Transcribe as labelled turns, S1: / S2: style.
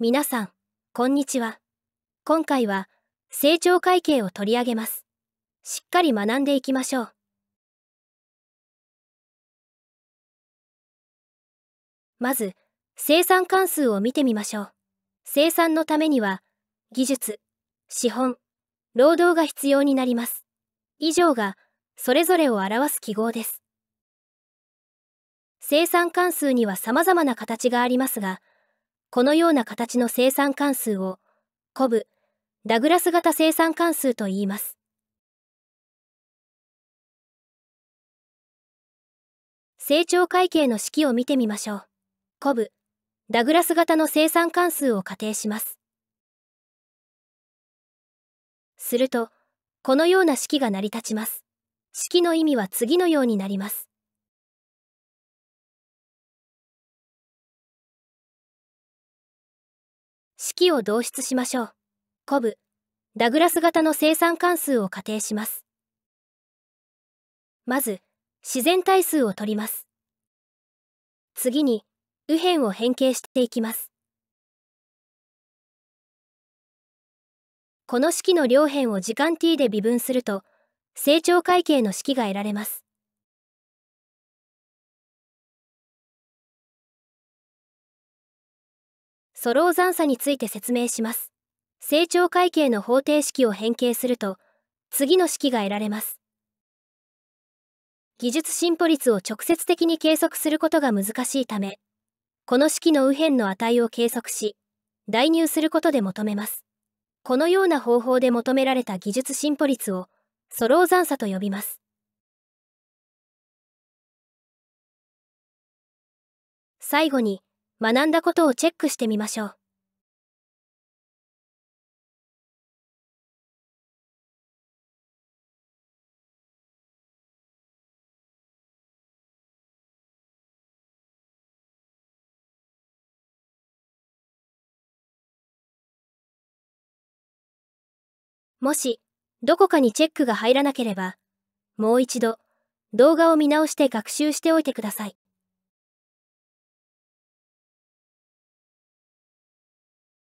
S1: 皆さん、こんにちは。今回は、成長会計を取り上げます。しっかり学んでいきましょう。まず、生産関数を見てみましょう。生産のためには、技術、資本、労働が必要になります。以上が、それぞれを表す記号です。生産関数には様々な形がありますが、このような形の生産関数をコブダグラス型生産関数と言います成長会計の式を見てみましょうコブダグラス型の生産関数を仮定しますするとこのような式が成り立ちます式の意味は次
S2: のようになります式を導出しましょう。コブ、
S1: ダグラス型の生産関数を仮定します。まず、自然対数を取ります。次に、右辺を変形していきます。この式の両辺を時間 t で微分すると、成長会計の式が得られます。ソロー残差について説明します。成長会計の方程式を変形すると、次の式が得られます。技術進歩率を直接的に計測することが難しいため、この式の右辺の値を計測し、代入することで求めます。このような方法で求められた技術進歩率を、ソロー残差と呼びます。
S2: 最後に、学んだことをチェックしてみましょう。
S1: もし、どこかにチェックが入らなければ、もう一度、動画を見直して学習しておいてください。